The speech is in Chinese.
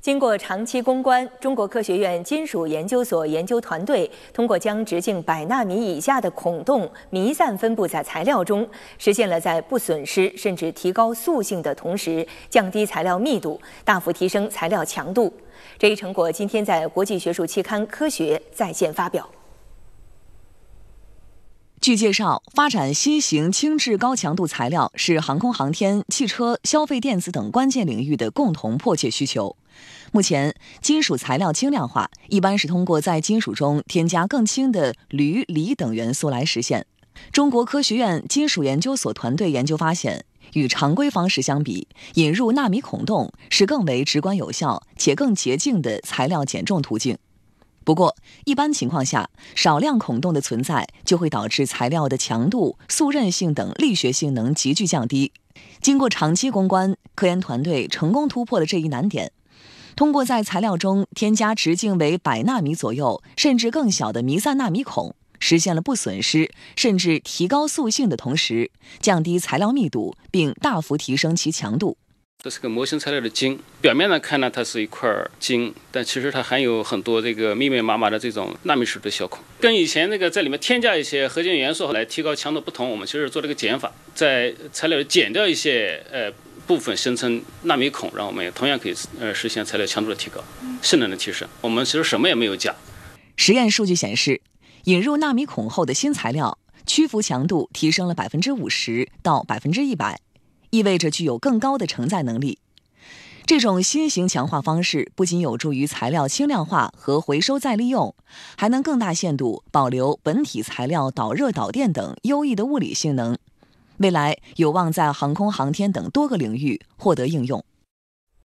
经过长期攻关，中国科学院金属研究所研究团队通过将直径百纳米以下的孔洞弥散分布在材料中，实现了在不损失甚至提高塑性的同时，降低材料密度，大幅提升材料强度。这一成果今天在国际学术期刊《科学》在线发表。据介绍，发展新型轻质高强度材料是航空航天、汽车、消费电子等关键领域的共同迫切需求。目前，金属材料轻量化一般是通过在金属中添加更轻的铝、锂等元素来实现。中国科学院金属研究所团队研究发现，与常规方式相比，引入纳米孔洞是更为直观有效且更洁净的材料减重途径。不过，一般情况下，少量孔洞的存在就会导致材料的强度、塑韧性等力学性能急剧降低。经过长期攻关，科研团队成功突破了这一难点，通过在材料中添加直径为百纳米左右甚至更小的弥散纳米孔，实现了不损失甚至提高塑性的同时，降低材料密度，并大幅提升其强度。这是个模型材料的晶，表面上看呢，它是一块晶，但其实它含有很多这个密密麻麻的这种纳米石的小孔。跟以前那个在里面添加一些合金元素来提高强度不同，我们其实做了一个减法，在材料里减掉一些呃部分，形成纳米孔，然后我们也同样可以呃实现材料强度的提高、性能的提升。我们其实什么也没有加。实验数据显示，引入纳米孔后的新材料屈服强度提升了百分之五十到百分之一百。意味着具有更高的承载能力。这种新型强化方式不仅有助于材料轻量化和回收再利用，还能更大限度保留本体材料导热、导电等优异的物理性能。未来有望在航空航天等多个领域获得应用。